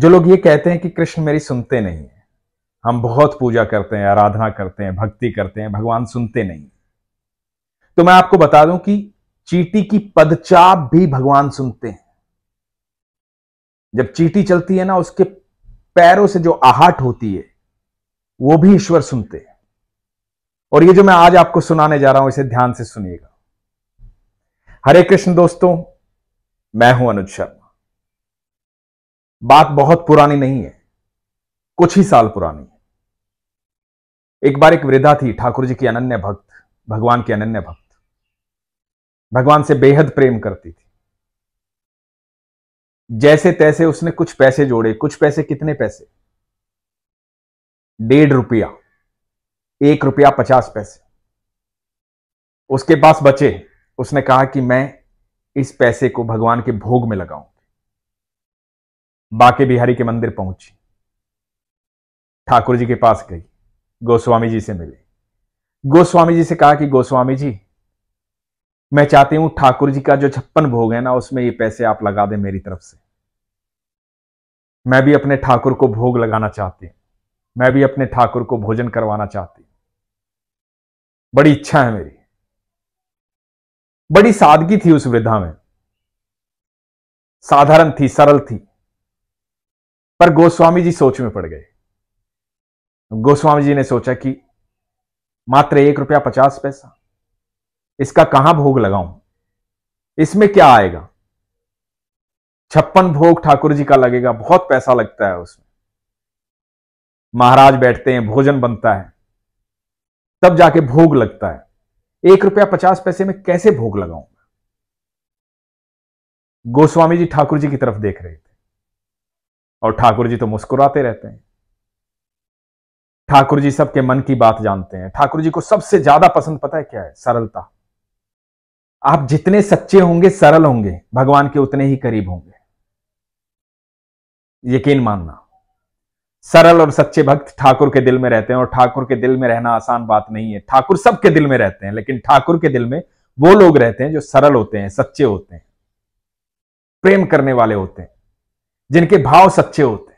जो लोग ये कहते हैं कि कृष्ण मेरी सुनते नहीं है हम बहुत पूजा करते हैं आराधना करते हैं भक्ति करते हैं भगवान सुनते नहीं तो मैं आपको बता दूं कि चीटी की पदचाप भी भगवान सुनते हैं जब चीटी चलती है ना उसके पैरों से जो आहट होती है वो भी ईश्वर सुनते हैं और ये जो मैं आज आपको सुनाने जा रहा हूं इसे ध्यान से सुनिएगा हरे कृष्ण दोस्तों मैं हूं अनुज शर्मा बात बहुत पुरानी नहीं है कुछ ही साल पुरानी है एक बार एक वृद्धा थी ठाकुर जी की अनन्य भक्त भगवान की अनन्य भक्त भगवान से बेहद प्रेम करती थी जैसे तैसे उसने कुछ पैसे जोड़े कुछ पैसे कितने पैसे डेढ़ रुपया एक रुपया पचास पैसे उसके पास बचे उसने कहा कि मैं इस पैसे को भगवान के भोग में लगाऊं बाके बिहारी के मंदिर पहुंची ठाकुर जी के पास गई गोस्वामी जी से मिले गोस्वामी जी से कहा कि गोस्वामी जी मैं चाहती हूं ठाकुर जी का जो छप्पन भोग है ना उसमें ये पैसे आप लगा दें मेरी तरफ से मैं भी अपने ठाकुर को भोग लगाना चाहती हूं मैं भी अपने ठाकुर को भोजन करवाना चाहती हूं बड़ी इच्छा है मेरी बड़ी सादगी थी उस वृद्धा में साधारण थी सरल थी पर गोस्वामी जी सोच में पड़ गए गोस्वामी जी ने सोचा कि मात्र एक रुपया पचास पैसा इसका कहां भोग लगाऊं इसमें क्या आएगा छप्पन भोग ठाकुर जी का लगेगा बहुत पैसा लगता है उसमें महाराज बैठते हैं भोजन बनता है तब जाके भोग लगता है एक रुपया पचास पैसे में कैसे भोग लगाऊंगा गोस्वामी जी ठाकुर जी की तरफ देख रहे थे और ठाकुर जी तो मुस्कुराते रहते हैं ठाकुर जी सबके मन की बात जानते हैं ठाकुर जी को सबसे ज्यादा पसंद पता है क्या है सरलता आप जितने सच्चे होंगे सरल होंगे भगवान के उतने ही करीब होंगे यकीन मानना सरल और सच्चे भक्त ठाकुर के दिल में रहते हैं और ठाकुर के दिल में रहना आसान बात नहीं है ठाकुर सबके दिल में रहते हैं लेकिन ठाकुर के दिल में वो लोग रहते हैं जो सरल होते हैं सच्चे होते हैं प्रेम करने वाले होते हैं जिनके भाव सच्चे होते हैं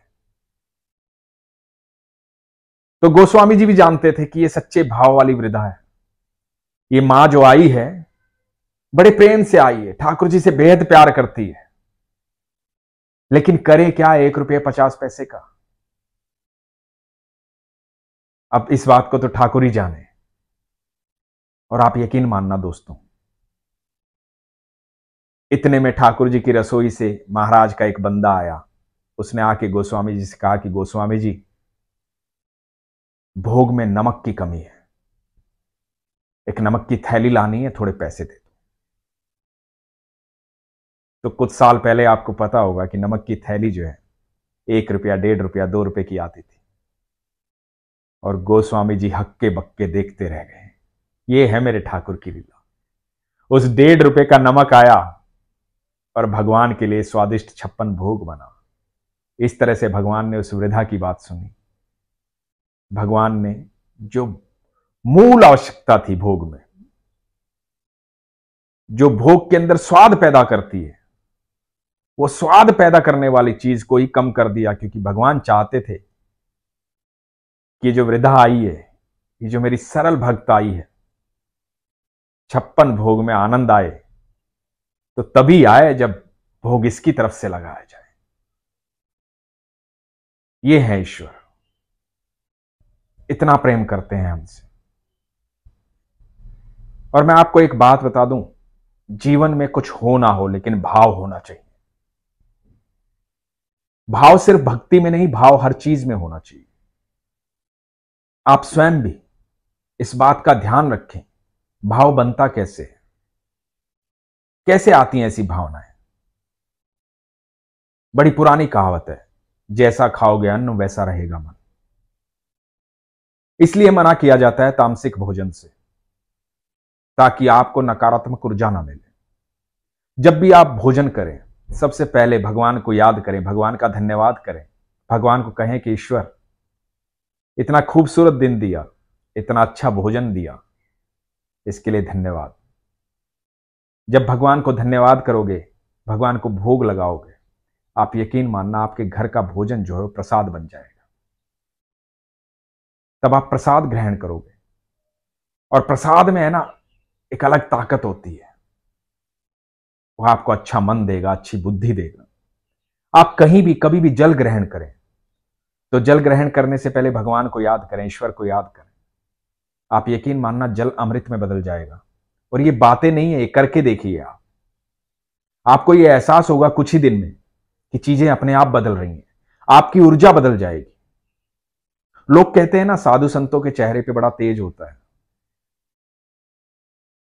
तो गोस्वामी जी भी जानते थे कि ये सच्चे भाव वाली वृद्धा है ये मां जो आई है बड़े प्रेम से आई है ठाकुर जी से बेहद प्यार करती है लेकिन करे क्या एक रुपये पचास पैसे का अब इस बात को तो ठाकुर ही जाने और आप यकीन मानना दोस्तों इतने में ठाकुर जी की रसोई से महाराज का एक बंदा आया उसने आके गोस्वामी जी से कहा कि गोस्वामी जी भोग में नमक की कमी है एक नमक की थैली लानी है थोड़े पैसे दे दो तो कुछ साल पहले आपको पता होगा कि नमक की थैली जो है एक रुपया डेढ़ रुपया दो रुपए की आती थी और गोस्वामी जी हक्के बक्के देखते रह गए ये है मेरे ठाकुर की लीला उस डेढ़ रुपए का नमक आया पर भगवान के लिए स्वादिष्ट छप्पन भोग बनाओ इस तरह से भगवान ने उस वृद्धा की बात सुनी भगवान ने जो मूल आवश्यकता थी भोग में जो भोग के अंदर स्वाद पैदा करती है वो स्वाद पैदा करने वाली चीज को ही कम कर दिया क्योंकि भगवान चाहते थे कि जो वृद्धा आई है ये जो मेरी सरल भक्त आई है छप्पन भोग में आनंद आए तो तभी आए जब भोग इसकी तरफ से लगाया जाए ये है ईश्वर इतना प्रेम करते हैं हमसे और मैं आपको एक बात बता दूं जीवन में कुछ हो ना हो लेकिन भाव होना चाहिए भाव सिर्फ भक्ति में नहीं भाव हर चीज में होना चाहिए आप स्वयं भी इस बात का ध्यान रखें भाव बनता कैसे है कैसे आती हैं ऐसी भावनाएं बड़ी पुरानी कहावत है जैसा खाओगे अन्न वैसा रहेगा मन इसलिए मना किया जाता है तामसिक भोजन से ताकि आपको नकारात्मक ऊर्जा ना मिले जब भी आप भोजन करें सबसे पहले भगवान को याद करें भगवान का धन्यवाद करें भगवान को कहें कि ईश्वर इतना खूबसूरत दिन दिया इतना अच्छा भोजन दिया इसके लिए धन्यवाद जब भगवान को धन्यवाद करोगे भगवान को भोग लगाओगे आप यकीन मानना आपके घर का भोजन जो है प्रसाद बन जाएगा तब आप प्रसाद ग्रहण करोगे और प्रसाद में है ना एक अलग ताकत होती है वह आपको अच्छा मन देगा अच्छी बुद्धि देगा आप कहीं भी कभी भी जल ग्रहण करें तो जल ग्रहण करने से पहले भगवान को याद करें ईश्वर को याद करें आप यकीन मानना जल अमृत में बदल जाएगा और ये बातें नहीं है करके देखिए आप आपको ये एहसास होगा कुछ ही दिन में कि चीजें अपने आप बदल रही हैं आपकी ऊर्जा बदल जाएगी लोग कहते हैं ना साधु संतों के चेहरे पे बड़ा तेज होता है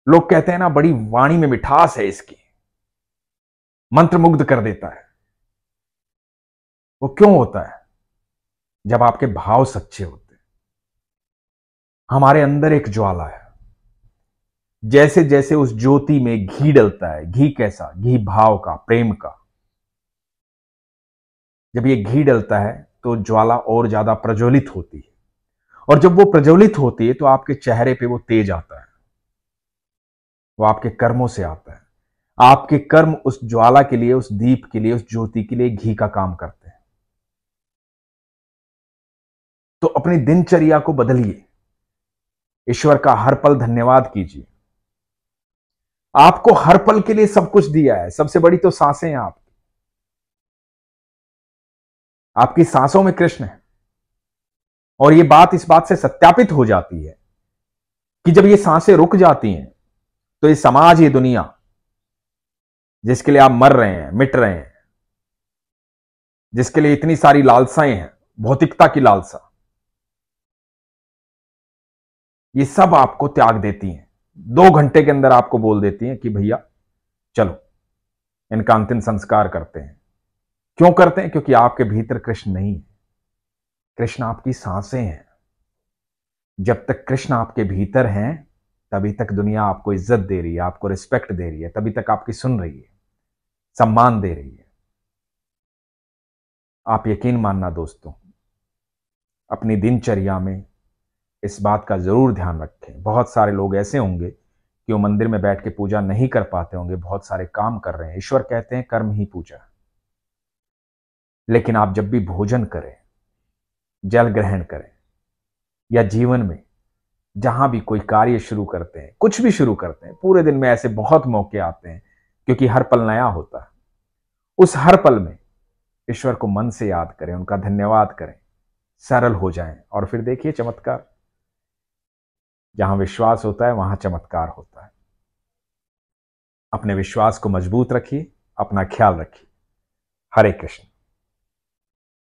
लोग कहते हैं ना बड़ी वाणी में मिठास है इसकी मंत्र मुग्ध कर देता है वो क्यों होता है जब आपके भाव सच्चे होते हैं हमारे अंदर एक ज्वाला है जैसे जैसे उस ज्योति में घी डलता है घी कैसा घी भाव का प्रेम का जब ये घी डलता है तो ज्वाला और ज्यादा प्रज्वलित होती है और जब वो प्रज्वलित होती है तो आपके चेहरे पे वो तेज आता है वो आपके कर्मों से आता है आपके कर्म उस ज्वाला के लिए उस दीप के लिए उस ज्योति के लिए घी का काम करते हैं तो अपनी दिनचर्या को बदलिए ईश्वर का हर पल धन्यवाद कीजिए आपको हर पल के लिए सब कुछ दिया है सबसे बड़ी तो सांसें हैं आप आपकी सांसों में कृष्ण है और ये बात इस बात से सत्यापित हो जाती है कि जब ये सांसें रुक जाती हैं तो ये समाज ये दुनिया जिसके लिए आप मर रहे हैं मिट रहे हैं जिसके लिए इतनी सारी लालसाएं हैं भौतिकता की लालसा ये सब आपको त्याग देती हैं दो घंटे के अंदर आपको बोल देती हैं कि भैया चलो इनका अंतिम संस्कार करते हैं क्यों करते हैं क्योंकि आपके भीतर कृष्ण नहीं है कृष्ण आपकी सांसें हैं जब तक कृष्ण आपके भीतर हैं तभी तक दुनिया आपको इज्जत दे रही है आपको रिस्पेक्ट दे रही है तभी तक आपकी सुन रही है सम्मान दे रही है आप यकीन मानना दोस्तों अपनी दिनचर्या में इस बात का ज़रूर ध्यान रखें बहुत सारे लोग ऐसे होंगे कि वो मंदिर में बैठ के पूजा नहीं कर पाते होंगे बहुत सारे काम कर रहे हैं ईश्वर कहते हैं कर्म ही पूजा लेकिन आप जब भी भोजन करें जल ग्रहण करें या जीवन में जहां भी कोई कार्य शुरू करते हैं कुछ भी शुरू करते हैं पूरे दिन में ऐसे बहुत मौके आते हैं क्योंकि हर पल नया होता है उस हर पल में ईश्वर को मन से याद करें उनका धन्यवाद करें सरल हो जाएं और फिर देखिए चमत्कार जहां विश्वास होता है वहां चमत्कार होता है अपने विश्वास को मजबूत रखिए अपना ख्याल रखिए हरे कृष्ण